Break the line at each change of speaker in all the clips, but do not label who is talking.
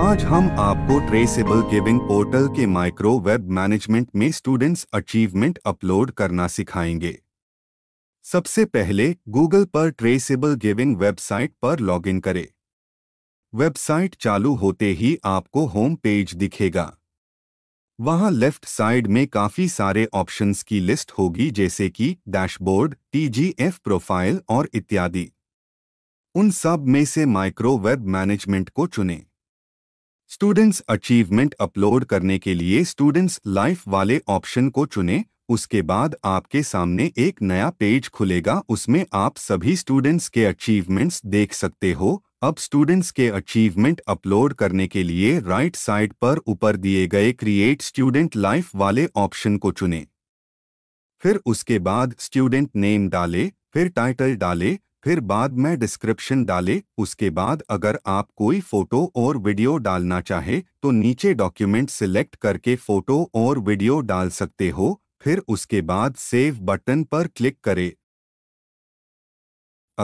आज हम आपको ट्रेसेबल गिविंग पोर्टल के माइक्रो वेब मैनेजमेंट में स्टूडेंट्स अचीवमेंट अपलोड करना सिखाएंगे सबसे पहले गूगल पर ट्रेसेबल गिविंग वेबसाइट पर लॉगिन करें वेबसाइट चालू होते ही आपको होम पेज दिखेगा वहां लेफ्ट साइड में काफ़ी सारे ऑप्शंस की लिस्ट होगी जैसे कि डैशबोर्ड टीजीएफ प्रोफाइल और इत्यादि उन सब में से माइक्रो वेब मैनेजमेंट को चुनें स्टूडेंट्स अचीवमेंट अपलोड करने के लिए स्टूडेंट्स लाइफ वाले ऑप्शन को चुने उसके बाद आपके सामने एक नया पेज खुलेगा उसमें आप सभी स्टूडेंट्स के अचीवमेंट्स देख सकते हो अब स्टूडेंट्स के अचीवमेंट अपलोड करने के लिए राइट साइड पर ऊपर दिए गए क्रिएट स्टूडेंट लाइफ वाले ऑप्शन को चुने फिर उसके बाद स्टूडेंट नेम डाले फिर टाइटल डाले फिर बाद में डिस्क्रिप्शन डाले उसके बाद अगर आप कोई फोटो और वीडियो डालना चाहे तो नीचे डॉक्यूमेंट सिलेक्ट करके फोटो और वीडियो डाल सकते हो फिर उसके बाद सेव बटन पर क्लिक करें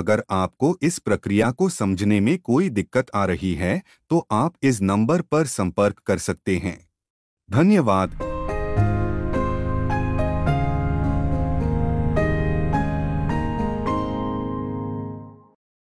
अगर आपको इस प्रक्रिया को समझने में कोई दिक्कत आ रही है तो आप इस नंबर पर संपर्क कर सकते हैं धन्यवाद